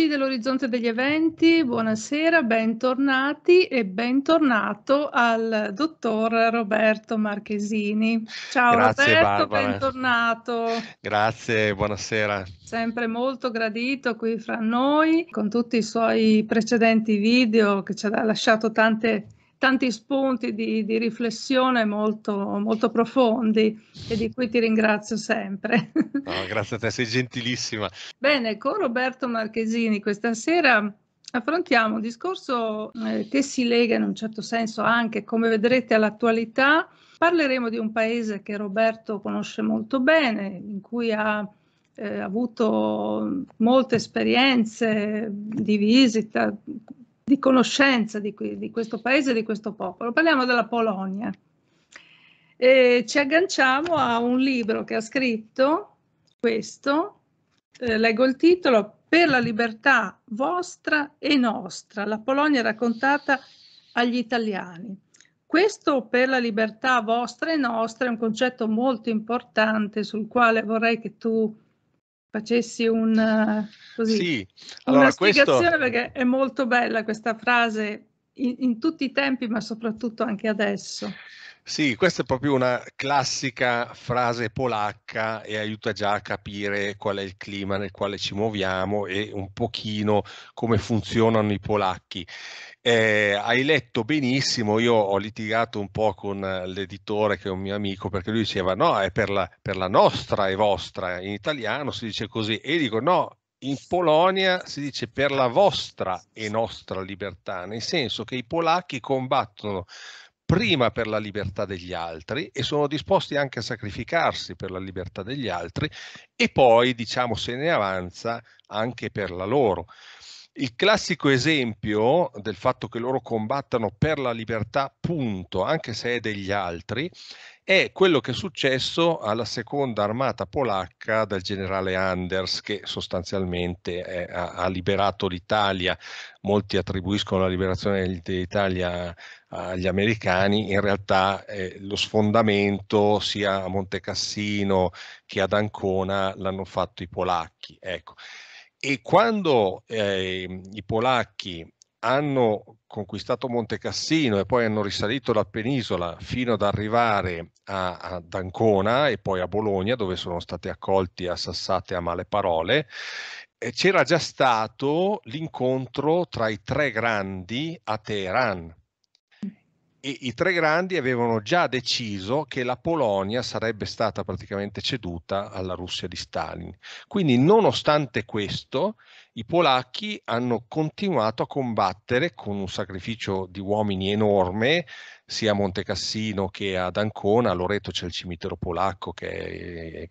amici dell'Orizzonte degli Eventi, buonasera, bentornati e bentornato al dottor Roberto Marchesini. Ciao Grazie, Roberto, Barbara. bentornato. Grazie, buonasera. Sempre molto gradito qui fra noi, con tutti i suoi precedenti video che ci ha lasciato tante tanti spunti di, di riflessione molto, molto, profondi e di cui ti ringrazio sempre. No, grazie a te, sei gentilissima. Bene, con Roberto Marchesini questa sera affrontiamo un discorso eh, che si lega in un certo senso anche, come vedrete, all'attualità. Parleremo di un paese che Roberto conosce molto bene, in cui ha eh, avuto molte esperienze di visita, di conoscenza di, di questo paese, di questo popolo. Parliamo della Polonia. E ci agganciamo a un libro che ha scritto, questo, eh, leggo il titolo, Per la libertà vostra e nostra, la Polonia raccontata agli italiani. Questo per la libertà vostra e nostra è un concetto molto importante sul quale vorrei che tu facessi un, eh, così, sì. allora, una spiegazione questo... perché è molto bella questa frase in, in tutti i tempi ma soprattutto anche adesso. Sì, questa è proprio una classica frase polacca e aiuta già a capire qual è il clima nel quale ci muoviamo e un pochino come funzionano i polacchi. Eh, hai letto benissimo, io ho litigato un po' con l'editore che è un mio amico perché lui diceva no, è per la, per la nostra e vostra, in italiano si dice così e io dico no, in Polonia si dice per la vostra e nostra libertà, nel senso che i polacchi combattono prima per la libertà degli altri e sono disposti anche a sacrificarsi per la libertà degli altri e poi, diciamo, se ne avanza anche per la loro il classico esempio del fatto che loro combattano per la libertà, punto, anche se è degli altri, è quello che è successo alla seconda armata polacca del generale Anders, che sostanzialmente è, ha, ha, liberato l'Italia. Molti attribuiscono la liberazione dell'Italia agli americani, in realtà eh, lo sfondamento sia a Montecassino che ad Ancona l'hanno fatto i polacchi. Ecco. E quando eh, i polacchi hanno conquistato Monte Cassino e poi hanno risalito la penisola fino ad arrivare a, ad Ancona e poi a Bologna, dove sono stati accolti a sassate a male parole, eh, c'era già stato l'incontro tra i tre grandi a Teheran e i tre grandi avevano già deciso che la Polonia sarebbe stata praticamente ceduta alla Russia di Stalin. Quindi, nonostante questo, i polacchi hanno continuato a combattere con un sacrificio di uomini enorme, sia a Montecassino che ad Ancona, a Loreto c'è il cimitero polacco che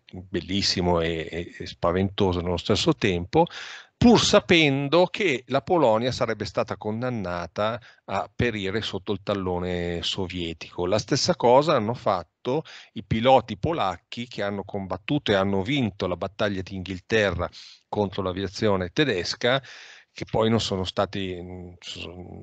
è bellissimo e, e spaventoso nello stesso tempo, pur sapendo che la Polonia sarebbe stata condannata a perire sotto il tallone sovietico. La stessa cosa hanno fatto i piloti polacchi che hanno combattuto e hanno vinto la battaglia di Inghilterra contro l'aviazione tedesca che poi non sono, stati, mm,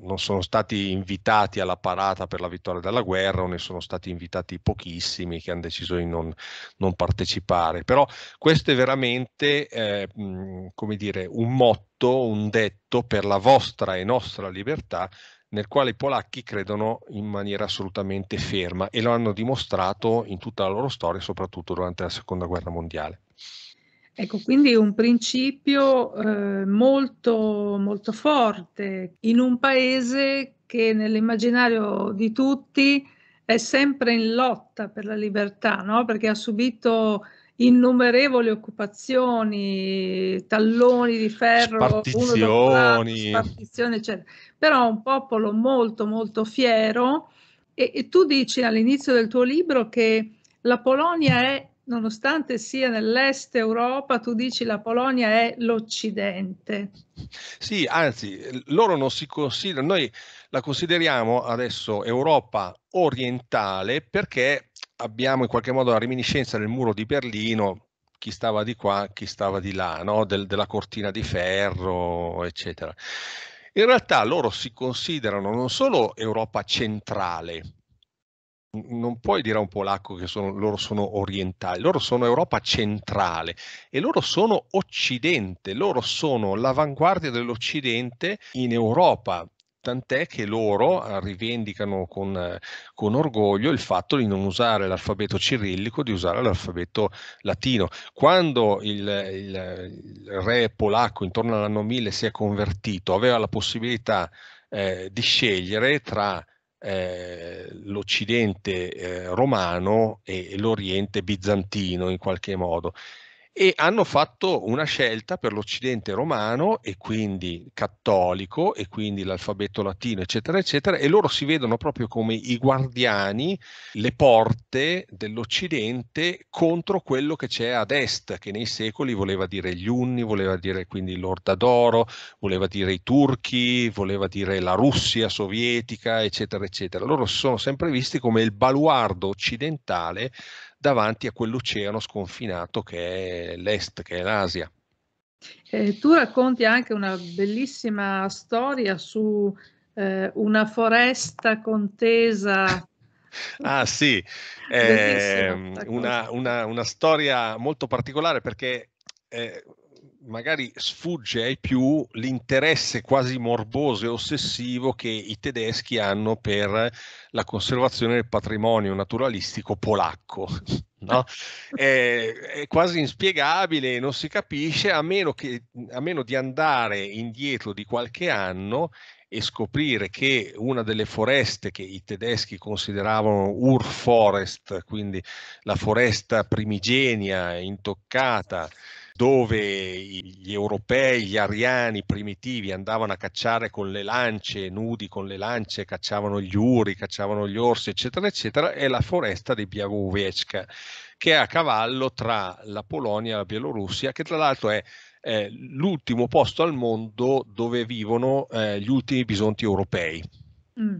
non sono, stati, invitati alla parata per la vittoria della guerra o ne sono stati invitati pochissimi che hanno deciso di non, non partecipare. Però questo è veramente eh, mm, come dire, un motto, un detto per la vostra e nostra libertà nel quale i polacchi credono in maniera assolutamente ferma e lo hanno dimostrato in tutta la loro storia, soprattutto durante la seconda guerra mondiale. Ecco, quindi un principio eh, molto, molto forte in un paese che nell'immaginario di tutti è sempre in lotta per la libertà, no? perché ha subito innumerevoli occupazioni, talloni di ferro, spartizioni, spartizioni eccetera. Però un popolo molto molto fiero e, e tu dici all'inizio del tuo libro che la Polonia è nonostante sia nell'est Europa, tu dici la Polonia è l'Occidente. Sì, anzi, loro non si considerano, noi la consideriamo adesso Europa orientale perché abbiamo in qualche modo la reminiscenza del muro di Berlino, chi stava di qua, chi stava di là, no? del, della cortina di ferro, eccetera. In realtà loro si considerano non solo Europa centrale, non puoi dire a un polacco che sono, loro sono orientali, loro sono Europa centrale e loro sono Occidente, loro sono l'avanguardia dell'Occidente in Europa. Tant'è che loro eh, rivendicano con, con orgoglio il fatto di non usare l'alfabeto cirillico, di usare l'alfabeto latino. Quando il, il, il re polacco intorno all'anno 1000 si è convertito, aveva la possibilità eh, di scegliere tra eh, l'Occidente eh, romano e, e l'Oriente bizantino in qualche modo e hanno fatto una scelta per l'Occidente romano e quindi cattolico e quindi l'alfabeto latino, eccetera, eccetera, e loro si vedono proprio come i guardiani, le porte dell'Occidente contro quello che c'è ad est, che nei secoli voleva dire gli Unni, voleva dire quindi l'Orda d'Oro, voleva dire i turchi, voleva dire la Russia sovietica, eccetera, eccetera. Loro si sono sempre visti come il baluardo occidentale davanti a quell'oceano sconfinato che è l'est, che è l'Asia. Eh, tu racconti anche una bellissima storia su eh, una foresta contesa Ah sì, eh, una, una, una, storia molto particolare perché eh, magari sfugge ai più l'interesse quasi morboso e ossessivo che i tedeschi hanno per la conservazione del patrimonio naturalistico polacco. No? È, è, quasi inspiegabile, non si capisce, a meno, che, a meno di andare indietro di qualche anno e scoprire che una delle foreste che i tedeschi consideravano Urforest, quindi la foresta primigenia intoccata, dove gli europei, gli ariani primitivi andavano a cacciare con le lance, nudi con le lance, cacciavano gli uri, cacciavano gli orsi, eccetera, eccetera, è la foresta di Białowiecka, che è a cavallo tra la Polonia e la Bielorussia, che tra l'altro è eh, l'ultimo posto al mondo dove vivono eh, gli ultimi bisonti europei. Mm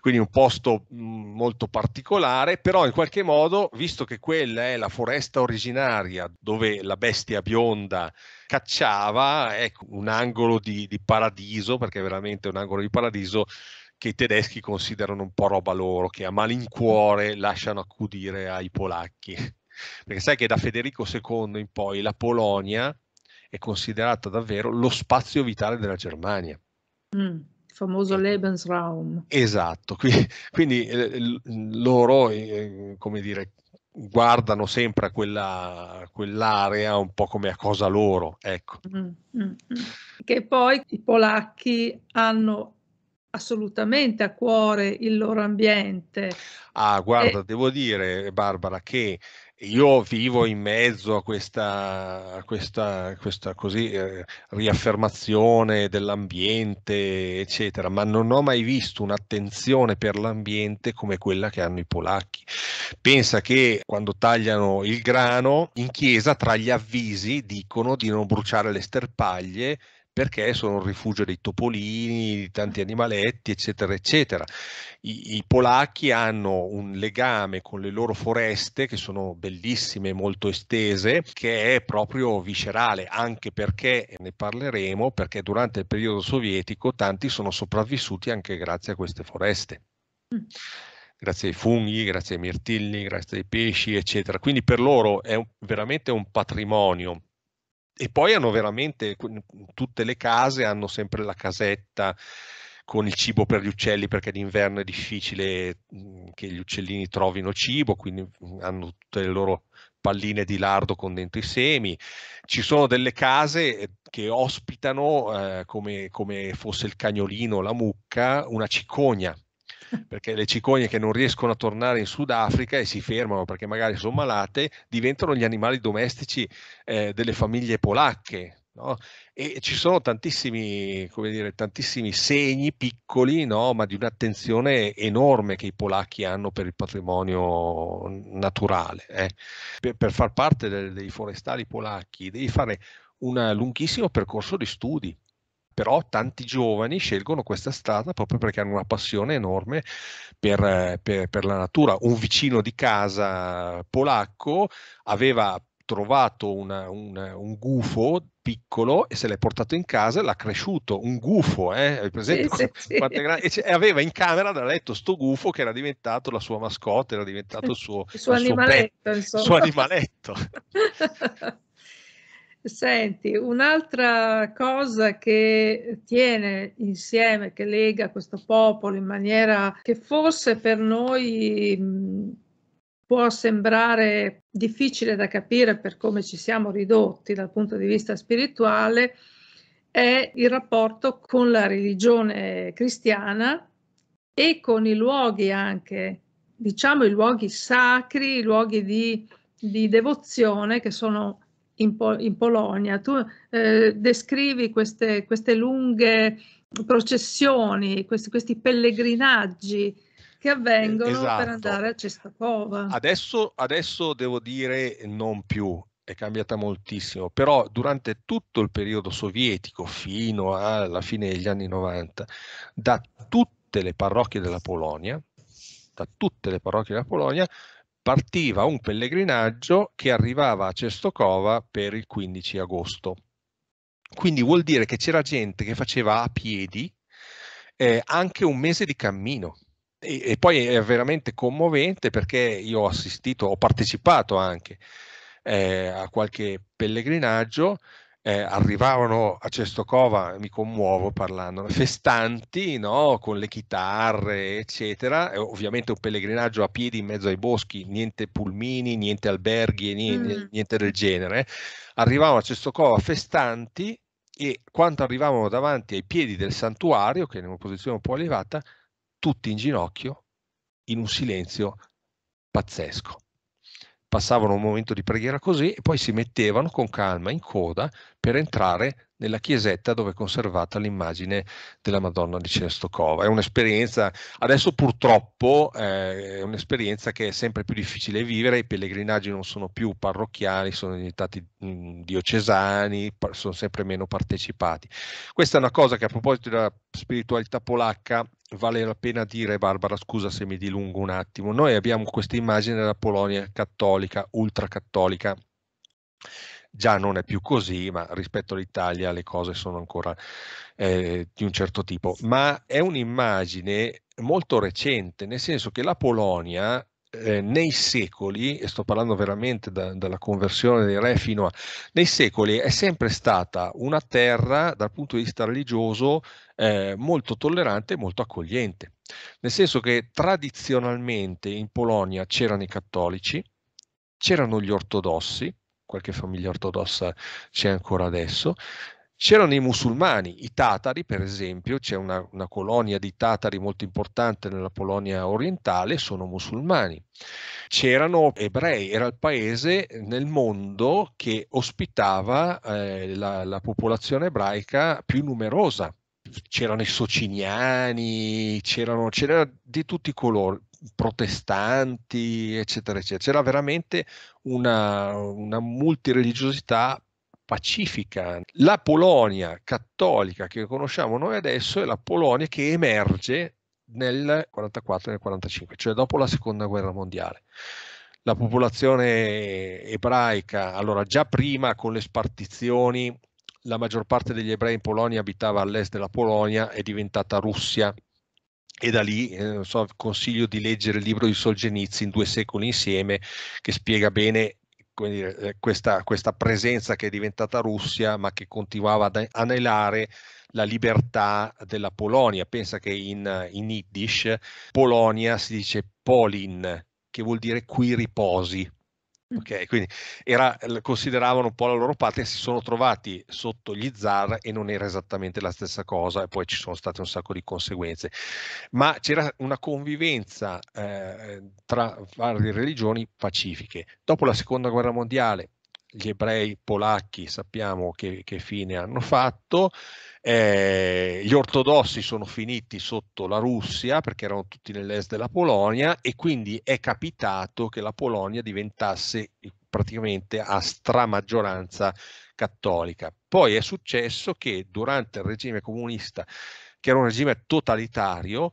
quindi un posto mm, molto particolare, però in qualche modo, visto che quella è la foresta originaria dove la bestia bionda cacciava, è ecco, un angolo di, di paradiso, perché è veramente un angolo di paradiso che i tedeschi considerano un po' roba loro, che a malincuore lasciano accudire ai polacchi. Perché sai che da Federico II in poi la Polonia è considerata davvero lo spazio vitale della Germania. Mm famoso Lebensraum. Esatto, quindi eh, loro, eh, come dire, guardano sempre a, quella, quell'area un po' come a cosa loro, ecco. Mm, mm, mm, Che poi i polacchi hanno assolutamente a cuore il loro ambiente. Ah, guarda, e... devo dire, Barbara, che io vivo in mezzo a questa, a questa, questa così, eh, riaffermazione dell'ambiente, eccetera, ma non ho mai visto un'attenzione per l'ambiente come quella che hanno i polacchi. Pensa che quando tagliano il grano, in chiesa tra gli avvisi dicono di non bruciare le sterpaglie perché sono un rifugio dei topolini, di tanti mm. animaletti, eccetera, eccetera. I, I, polacchi hanno un legame con le loro foreste, che sono bellissime, molto estese, che è proprio viscerale, anche perché ne parleremo, perché durante il periodo sovietico tanti sono sopravvissuti anche grazie a queste foreste. Mm grazie ai funghi, grazie ai mirtilli, grazie ai pesci, eccetera. Quindi per loro è veramente un patrimonio e poi hanno veramente, tutte le case hanno sempre la casetta con il cibo per gli uccelli perché d'inverno è difficile mhmm, che gli uccellini trovino cibo, quindi mhmm, hanno tutte le loro palline di lardo con dentro i semi. Ci sono delle case eh, che ospitano, eh, come, come fosse il cagnolino o la mucca, una cicogna perché le cicogne che non riescono a tornare in Sudafrica e si fermano perché magari sono malate, diventano gli animali domestici eh, delle famiglie polacche. No? E ci sono tantissimi, dire, tantissimi segni piccoli, no? ma di un'attenzione enorme che i polacchi hanno per il patrimonio naturale. Eh. Per, per, far parte del, dei forestali polacchi devi fare un lunghissimo percorso di studi però tanti giovani scelgono questa strada proprio perché hanno una passione enorme per, per, per la natura. Un vicino di casa polacco aveva trovato una, una, un gufo piccolo e se l'è portato in casa e l'ha cresciuto, un gufo, eh? Presente, sì, sì, sì. e aveva in camera da letto sto gufo che era diventato la sua mascotte, era diventato il suo, il suo il animaletto. Suo pet, il suo animaletto. Senti, un'altra cosa che tiene insieme, che lega questo popolo in maniera che forse per noi può sembrare difficile da capire per come ci siamo ridotti dal punto di vista spirituale, è il rapporto con la religione cristiana e con i luoghi anche, diciamo i luoghi sacri, i luoghi di, di devozione che sono in, Pol in Polonia. Tu eh, descrivi queste, queste, lunghe processioni, questi, questi pellegrinaggi che eh, avvengono esatto. per andare a Cestacova. Adesso, adesso devo dire non più, è cambiata moltissimo, però durante tutto il periodo sovietico fino alla fine degli anni 90, da tutte le parrocchie della Polonia, da tutte le parrocchie della Polonia, partiva un pellegrinaggio che arrivava a Cestocova per il 15 agosto. Quindi vuol dire che c'era gente che faceva a piedi eh, anche un mese di cammino. E, e, poi è veramente commovente perché io ho assistito, ho partecipato anche eh, a qualche pellegrinaggio eh, arrivavano a Cestocova, mi commuovo parlando, festanti no? con le chitarre, eccetera. E ovviamente un pellegrinaggio a piedi in mezzo ai boschi, niente pulmini, niente alberghi, niente, mm. niente del genere. Arrivavano a Cestocova festanti e quando arrivavano davanti ai piedi del santuario, che è in una posizione un po' elevata, tutti in ginocchio, in un silenzio pazzesco passavano un momento di preghiera così e poi si mettevano con calma in coda per entrare nella chiesetta dove è conservata l'immagine della Madonna di Celestocova. È un'esperienza, adesso purtroppo eh, è un'esperienza che è sempre più difficile vivere, i pellegrinaggi non sono più parrocchiali, sono diventati mm, diocesani, sono sempre meno partecipati. Questa è una cosa che a proposito della spiritualità polacca vale la pena dire, Barbara, scusa se mi dilungo un attimo, noi abbiamo questa immagine della Polonia cattolica, ultracattolica, già non è più così, ma rispetto all'Italia le cose sono ancora eh, di un certo tipo, ma è un'immagine molto recente, nel senso che la Polonia eh, nei secoli, e sto parlando veramente da, dalla conversione dei re fino a, nei secoli è sempre stata una terra dal punto di vista religioso eh, molto tollerante e molto accogliente. Nel senso che tradizionalmente in Polonia c'erano i cattolici, c'erano gli ortodossi, qualche famiglia ortodossa c'è ancora adesso, C'erano i musulmani, i tatari per esempio, c'è una, una, colonia di tatari molto importante nella Polonia orientale, sono musulmani. C'erano ebrei, era il paese nel mondo che ospitava eh, la, la popolazione ebraica più numerosa. C'erano i sociniani, c'erano, c'era di tutti i colori, protestanti, eccetera, eccetera. C'era veramente una, una multireligiosità pacifica. La Polonia cattolica che conosciamo noi adesso è la Polonia che emerge nel 44 e nel 45, cioè dopo la seconda guerra mondiale. La popolazione ebraica, allora già prima con le spartizioni, la maggior parte degli ebrei in Polonia abitava all'est della Polonia, è diventata Russia e da lì eh, so, consiglio di leggere il libro di Solgenizzi in due secoli insieme che spiega bene dire, eh, questa, questa, presenza che è diventata Russia ma che continuava ad anelare la libertà della Polonia. Pensa che in, in Yiddish Polonia si dice Polin, che vuol dire qui riposi Ok, quindi era, consideravano un po' la loro patria, si sono trovati sotto gli zar e non era esattamente la stessa cosa e poi ci sono state un sacco di conseguenze. Ma c'era una convivenza eh, tra varie religioni pacifiche. Dopo la seconda guerra mondiale gli ebrei polacchi sappiamo che, che fine hanno fatto, eh, gli ortodossi sono finiti sotto la Russia perché erano tutti nell'est della Polonia e quindi è capitato che la Polonia diventasse praticamente a stramaggioranza cattolica. Poi è successo che durante il regime comunista, che era un regime totalitario,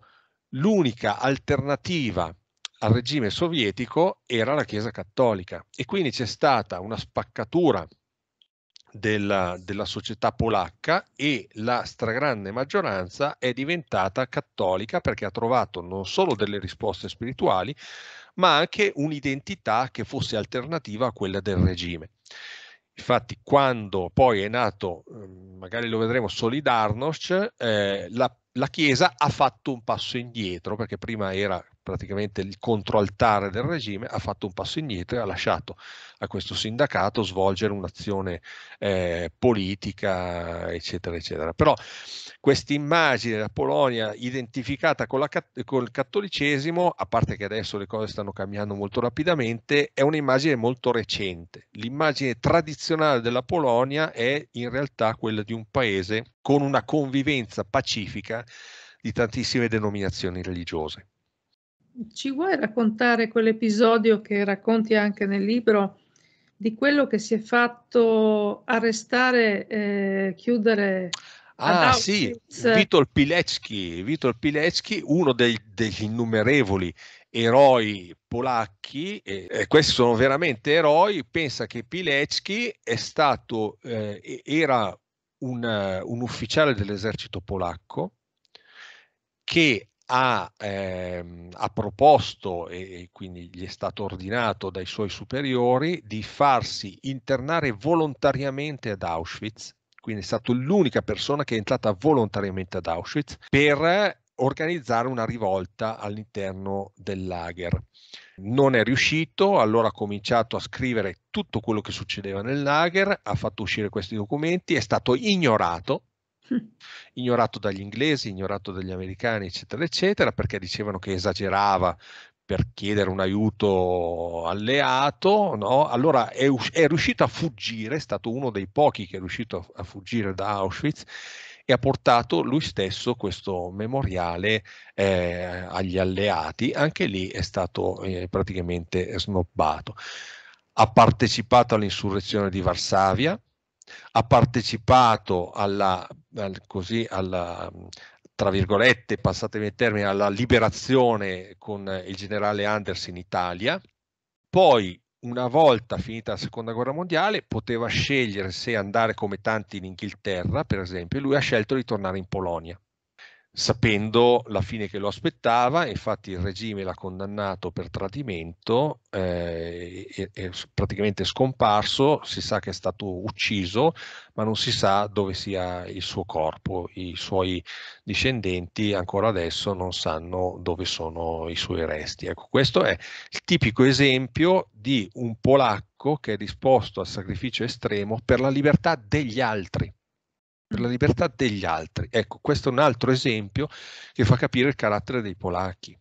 l'unica alternativa al regime sovietico era la Chiesa Cattolica e quindi c'è stata una spaccatura della, della, società polacca e la stragrande maggioranza è diventata cattolica perché ha trovato non solo delle risposte spirituali, ma anche un'identità che fosse alternativa a quella del regime. Infatti, quando poi è nato, ehm, magari lo vedremo, Solidarnosc, eh, la, la Chiesa ha fatto un passo indietro perché prima era praticamente il controaltare del regime, ha fatto un passo indietro e ha lasciato a questo sindacato svolgere un'azione eh, politica, eccetera, eccetera. Però questa immagine della Polonia identificata la, col cattolicesimo, a parte che adesso le cose stanno cambiando molto rapidamente, è un'immagine molto recente. L'immagine tradizionale della Polonia è in realtà quella di un paese con una convivenza pacifica di tantissime denominazioni religiose. Ci vuoi raccontare quell'episodio che racconti anche nel libro di quello che si è fatto arrestare, eh, chiudere? Ah sì, Vitor Pilecki, Vitol Pilecki uno dei, degli innumerevoli eroi polacchi, e, e, questi sono veramente eroi, pensa che Pilecki è stato, eh, era un, un ufficiale dell'esercito polacco che ha, ehm, ha proposto e, e quindi gli è stato ordinato dai suoi superiori di farsi internare volontariamente ad Auschwitz, quindi è stata l'unica persona che è entrata volontariamente ad Auschwitz per organizzare una rivolta all'interno del lager. Non è riuscito, allora ha cominciato a scrivere tutto quello che succedeva nel lager, ha fatto uscire questi documenti, è stato ignorato ignorato dagli inglesi, ignorato dagli americani, eccetera, eccetera, perché dicevano che esagerava per chiedere un aiuto alleato, no? allora è, è, riuscito a fuggire, è stato uno dei pochi che è riuscito a, a fuggire da Auschwitz e ha portato lui stesso questo memoriale eh, agli alleati, anche lì è stato eh, praticamente snobbato. Ha partecipato all'insurrezione di Varsavia, ha partecipato alla, al, così, alla, tra virgolette, passatemi il termine, alla liberazione con il generale Anders in Italia, poi una volta finita la seconda guerra mondiale poteva scegliere se andare come tanti in Inghilterra, per esempio, e lui ha scelto di tornare in Polonia sapendo la fine che lo aspettava, infatti il regime l'ha condannato per tradimento, eh, è, è, praticamente scomparso, si sa che è stato ucciso, ma non si sa dove sia il suo corpo, i suoi discendenti ancora adesso non sanno dove sono i suoi resti. Ecco, questo è il tipico esempio di un polacco che è disposto al sacrificio estremo per la libertà degli altri per la libertà degli altri. Ecco, questo è un altro esempio che fa capire il carattere dei polacchi.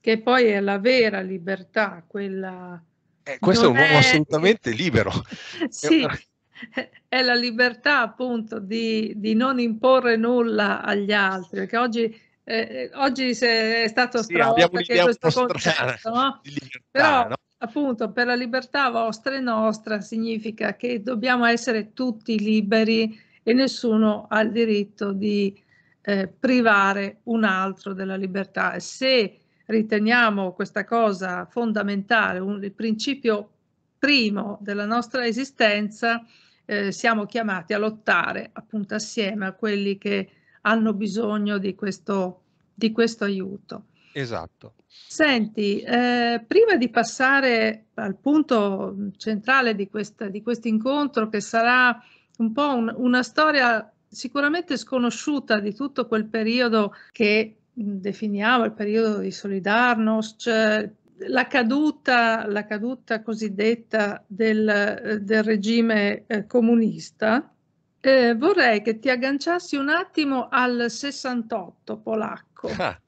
Che poi è la vera libertà, quella... Eh, questo non è un uomo è... assolutamente libero. sì, è la libertà appunto di, di, non imporre nulla agli altri, perché oggi... Eh, eh oggi è stato sì, stravolto questo concetto, no? libertà, però no? appunto per la libertà vostra e nostra significa che dobbiamo essere tutti liberi e nessuno ha il diritto di eh, privare un altro della libertà. se riteniamo questa cosa fondamentale, un, il principio primo della nostra esistenza, eh, siamo chiamati a lottare appunto assieme a quelli che hanno bisogno di questo, di questo aiuto. Esatto. Senti, eh, prima di passare al punto centrale di, questa, di questo incontro che sarà un po' un, una storia sicuramente sconosciuta di tutto quel periodo che definiamo il periodo di Solidarnosc, cioè la caduta, la caduta cosiddetta del, eh, del regime eh, comunista. Eh, vorrei che ti agganciassi un attimo al 68 polacco. Ah.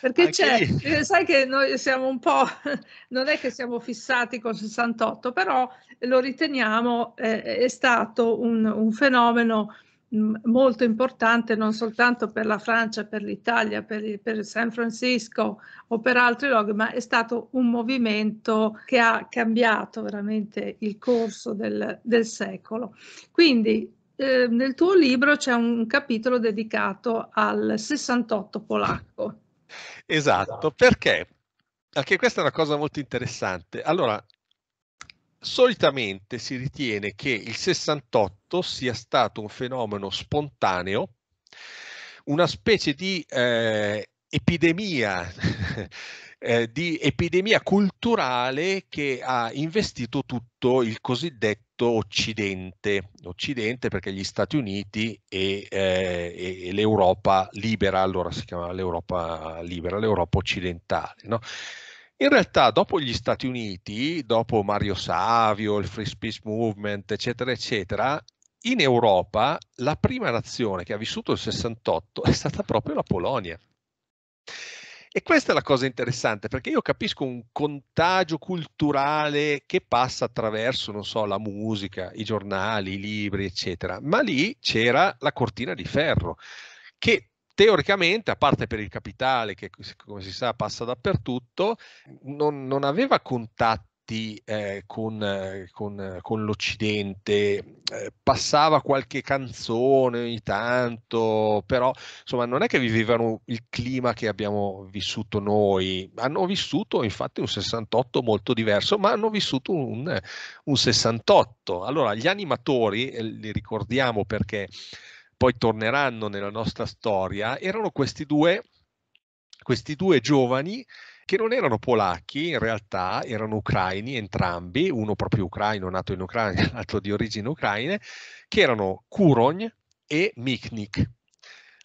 Perché c'è, lì. Eh, sai che noi siamo un po', non è che siamo fissati con 68, però lo riteniamo eh, è stato un, un fenomeno mm, molto importante non soltanto per la Francia, per l'Italia, per, per, San Francisco o per altri luoghi, ma è stato un movimento che ha cambiato veramente il corso del, del secolo. Quindi eh, nel tuo libro c'è un capitolo dedicato al 68 polacco. Esatto, esatto, perché? Anche questa è una cosa molto interessante. Allora, solitamente si ritiene che il 68 sia stato un fenomeno spontaneo, una specie di eh, epidemia, eh, di epidemia culturale che ha investito tutto il cosiddetto Occidente, Occidente perché gli Stati Uniti e, eh, e, e l'Europa libera, allora si chiamava l'Europa libera, l'Europa occidentale. No? In realtà dopo gli Stati Uniti, dopo Mario Savio, il Free Speech Movement, eccetera, eccetera, in Europa la prima nazione che ha vissuto il 68 è stata proprio la Polonia. E questa è la cosa interessante perché io capisco un contagio culturale che passa attraverso, non so, la musica, i giornali, i libri, eccetera, ma lì c'era la cortina di ferro che teoricamente, a parte per il capitale che come si sa passa dappertutto, non, non aveva contatti rapporti eh, con, con, con l'Occidente, eh, passava qualche canzone ogni tanto, però insomma non è che vivevano il clima che abbiamo vissuto noi, hanno vissuto infatti un 68 molto diverso, ma hanno vissuto un, un 68. Allora gli animatori, eh, li ricordiamo perché poi torneranno nella nostra storia, erano questi due, questi due giovani che non erano polacchi, in realtà erano ucraini entrambi, uno proprio ucraino nato in Ucraina, l'altro di origine ucraina, che erano Kuron e Miknik.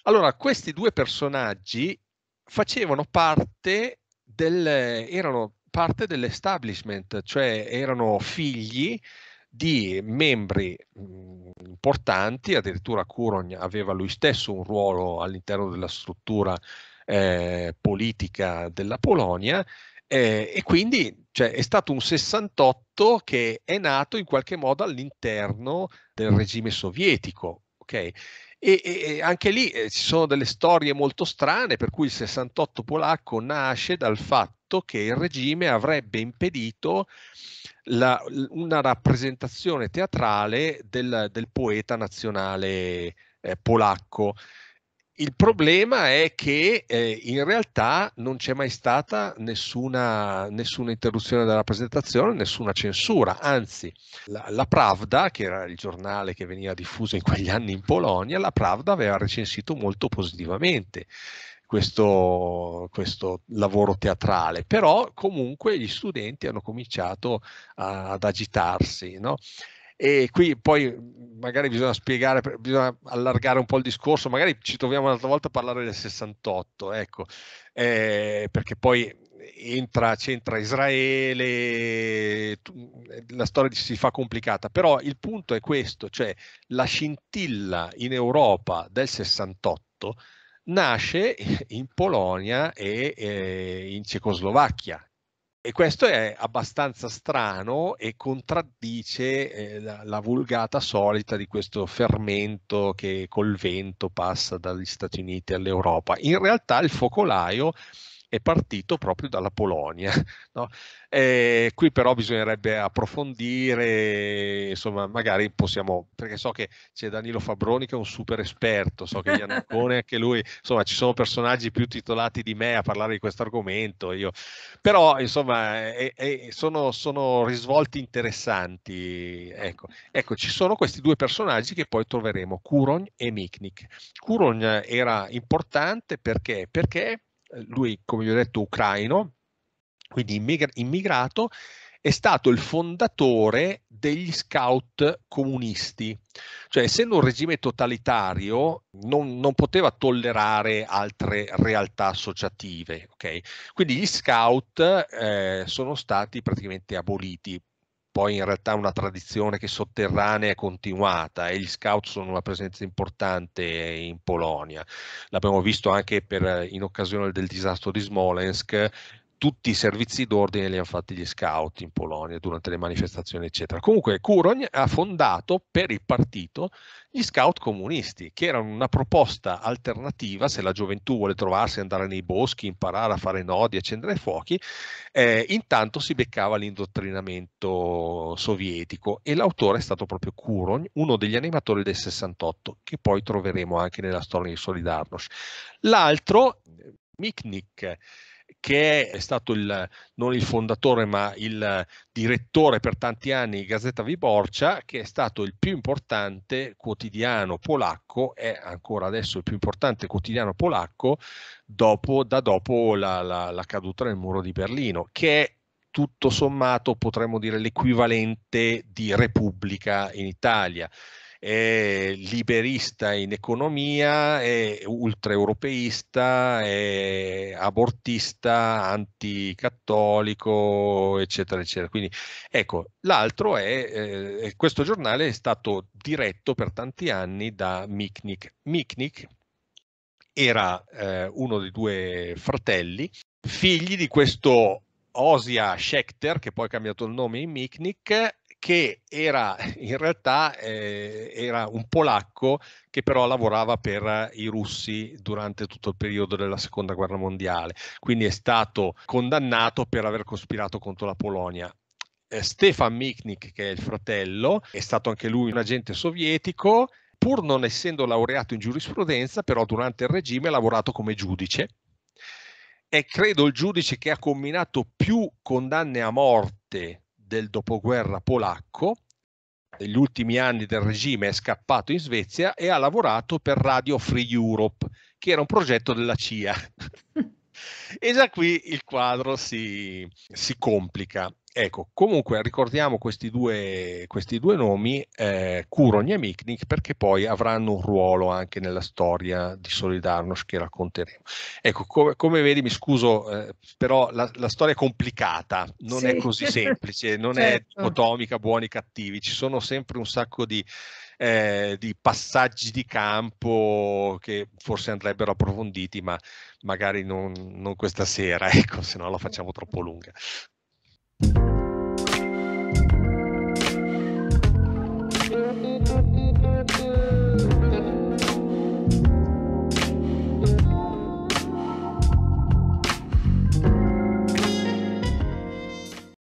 Allora, questi due personaggi facevano parte del, erano parte dell'establishment, cioè erano figli di membri mm, importanti, addirittura Kuron aveva lui stesso un ruolo all'interno della struttura eh, politica della Polonia eh, e quindi cioè, è stato un 68 che è nato in qualche modo all'interno del regime sovietico. Okay? E, e, anche lì eh, ci sono delle storie molto strane, per cui il 68 polacco nasce dal fatto che il regime avrebbe impedito la, una rappresentazione teatrale del, del poeta nazionale eh, polacco. Il problema è che eh, in realtà non c'è mai stata nessuna, nessuna, interruzione della presentazione, nessuna censura, anzi la, la, Pravda, che era il giornale che veniva diffuso in quegli anni in Polonia, la Pravda aveva recensito molto positivamente questo, questo lavoro teatrale, però comunque gli studenti hanno cominciato a, ad agitarsi. No? E qui poi magari bisogna spiegare, bisogna allargare un po' il discorso, magari ci troviamo un'altra volta a parlare del 68, ecco, eh, perché poi entra, c'entra Israele, la storia si fa complicata, però il punto è questo, cioè la scintilla in Europa del 68 nasce in Polonia e eh, in Cecoslovacchia, e questo è abbastanza strano e contraddice eh, la, la, vulgata solita di questo fermento che col vento passa dagli Stati Uniti all'Europa. In realtà il focolaio è partito proprio dalla Polonia. No? Eh, qui però bisognerebbe approfondire, insomma, magari possiamo, perché so che c'è Danilo Fabroni che è un super esperto, so che Iannacone anche lui, insomma, ci sono personaggi più titolati di me a parlare di questo argomento, io. però insomma, è, è, sono, sono, risvolti interessanti. Ecco. ecco, ci sono questi due personaggi che poi troveremo, Kuron e Miknik. Kuron era importante perché? Perché lui, come vi ho detto, ucraino, quindi immigrato, è stato il fondatore degli scout comunisti. Cioè, essendo un regime totalitario, non, non poteva tollerare altre realtà associative. Okay? Quindi gli scout eh, sono stati praticamente aboliti poi in realtà una tradizione che sotterranea è continuata e gli scout sono una presenza importante in Polonia. L'abbiamo visto anche per, eh, in occasione del disastro di Smolensk, tutti i servizi d'ordine li hanno fatti gli scout in Polonia durante le manifestazioni, eccetera. Comunque Kuron ha fondato per il partito gli scout comunisti, che erano una proposta alternativa se la gioventù vuole trovarsi, andare nei boschi, imparare a fare nodi, accendere fuochi, eh, intanto si beccava l'indottrinamento sovietico e l'autore è stato proprio Kuron, uno degli animatori del 68, che poi troveremo anche nella storia di Solidarnosc. L'altro, Miknik, che è stato il, non il fondatore ma il direttore per tanti anni di Gazzetta Viborcia, che è stato il più importante quotidiano polacco, è ancora adesso il più importante quotidiano polacco dopo, da dopo la, la, la caduta del muro di Berlino, che è tutto sommato potremmo dire l'equivalente di Repubblica in Italia è liberista in economia, è ultraeuropeista, è abortista, anticattolico, eccetera, eccetera. Quindi ecco, l'altro è, eh, questo giornale è stato diretto per tanti anni da Miknik. Miknik era eh, uno dei due fratelli, figli di questo Osia Schechter, che poi ha cambiato il nome in Miknik, che era in realtà eh, era un polacco che però lavorava per i russi durante tutto il periodo della seconda guerra mondiale, quindi è stato condannato per aver cospirato contro la Polonia. Eh, Stefan Miknik, che è il fratello, è stato anche lui un agente sovietico, pur non essendo laureato in giurisprudenza, però durante il regime ha lavorato come giudice. È credo il giudice che ha combinato più condanne a morte del dopoguerra polacco, negli ultimi anni del regime è scappato in Svezia e ha lavorato per Radio Free Europe, che era un progetto della CIA. e già qui il quadro si, si complica. Ecco, comunque ricordiamo questi due, questi due nomi, eh, Kuron e Miknik, perché poi avranno un ruolo anche nella storia di Solidarnosc che racconteremo. Ecco, come, come vedi, mi scuso, eh, però la, la, storia è complicata, non sì. è così semplice, non certo. è dicotomica, buoni e cattivi, ci sono sempre un sacco di, eh, di passaggi di campo che forse andrebbero approfonditi, ma magari non, non questa sera, ecco, se no la facciamo troppo lunga. Thank you